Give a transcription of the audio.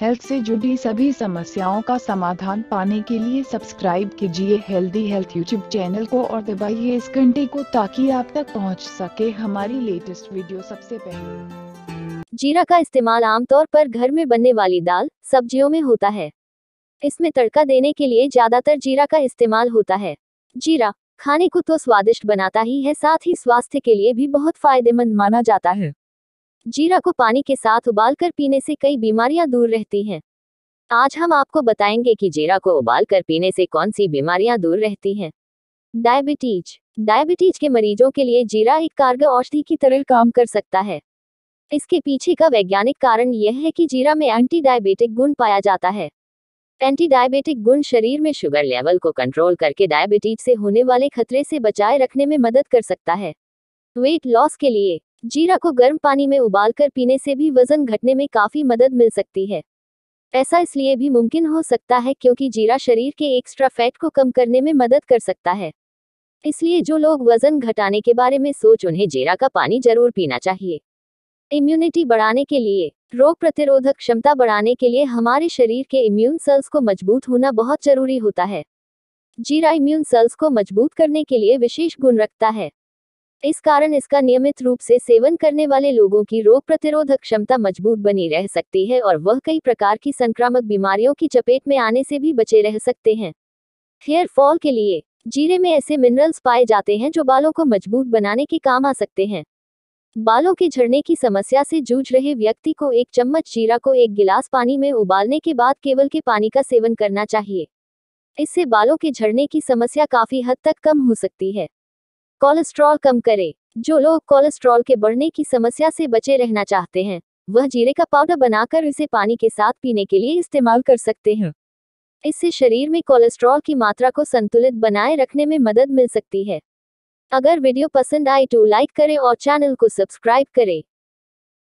health से जुड़ी सभी समस्याओं का समाधान पाने के लिए सब्सक्राइब कीजिए हेल्दी हेल्थ यूट्यूब चैनल को और दबाइए इस घंटे को ताकि आप तक पहुंच सके हमारी लेटेस्ट वीडियो सबसे पहले जीरा का इस्तेमाल आमतौर पर घर में बनने वाली दाल सब्जियों में होता है इसमें तड़का देने के लिए ज्यादातर जीरा का इस्तेमाल होता है जीरा खाने को तो स्वादिष्ट बनाता ही है साथ ही स्वास्थ्य के लिए भी बहुत फायदेमंद माना जाता है जीरा को पानी के साथ उबालकर पीने से कई बीमारियां दूर रहती हैं आज हम आपको बताएंगे कि जीरा को उबालकर पीने से कौन सी बीमारियां दूर रहती हैं डायबिटीज डायबिटीज के मरीजों के लिए जीरा एक कारगर औषधि की तरह काम कर सकता है इसके पीछे का वैज्ञानिक कारण यह है कि जीरा में एंटी डायबिटिक गुण पाया जाता है एंटी डायबिटिक गुण शरीर में शुगर लेवल को कंट्रोल करके डायबिटीज से होने वाले खतरे से बचाए रखने में मदद कर सकता है वेट लॉस के लिए जीरा को गर्म पानी में उबालकर पीने से भी वजन घटने में काफी मदद मिल सकती है ऐसा इसलिए भी मुमकिन हो सकता है क्योंकि जीरा शरीर के एक्स्ट्रा फैट को कम करने में मदद कर सकता है इसलिए जो लोग वजन घटाने के बारे में सोच उन्हें जीरा का पानी जरूर पीना चाहिए इम्यूनिटी बढ़ाने के लिए रोग प्रतिरोधक क्षमता बढ़ाने के लिए हमारे शरीर के इम्यून सेल्स को मजबूत होना बहुत जरूरी होता है जीरा इम्यून सेल्स को मजबूत करने के लिए विशेष गुण रखता है इस कारण इसका नियमित रूप से सेवन करने वाले लोगों की रोग प्रतिरोधक क्षमता मजबूत बनी रह सकती है और वह कई प्रकार की संक्रामक बीमारियों की चपेट में आने से भी बचे रह सकते हैं हेयर फॉल के लिए जीरे में ऐसे मिनरल्स पाए जाते हैं जो बालों को मजबूत बनाने के काम आ सकते हैं बालों के झड़ने की समस्या से जूझ रहे व्यक्ति को एक चम्मच जीरा को एक गिलास पानी में उबालने के बाद केवल के पानी का सेवन करना चाहिए इससे बालों के झड़ने की समस्या काफी हद तक कम हो सकती है कोलेस्ट्रॉल कम करें जो लोग कोलेस्ट्रॉल के बढ़ने की समस्या से बचे रहना चाहते हैं वह जीरे का पाउडर बनाकर इसे पानी के साथ पीने के लिए इस्तेमाल कर सकते हैं इससे शरीर में कोलेस्ट्रॉल की मात्रा को संतुलित बनाए रखने में मदद मिल सकती है अगर वीडियो पसंद आए तो लाइक करें और चैनल को सब्सक्राइब करें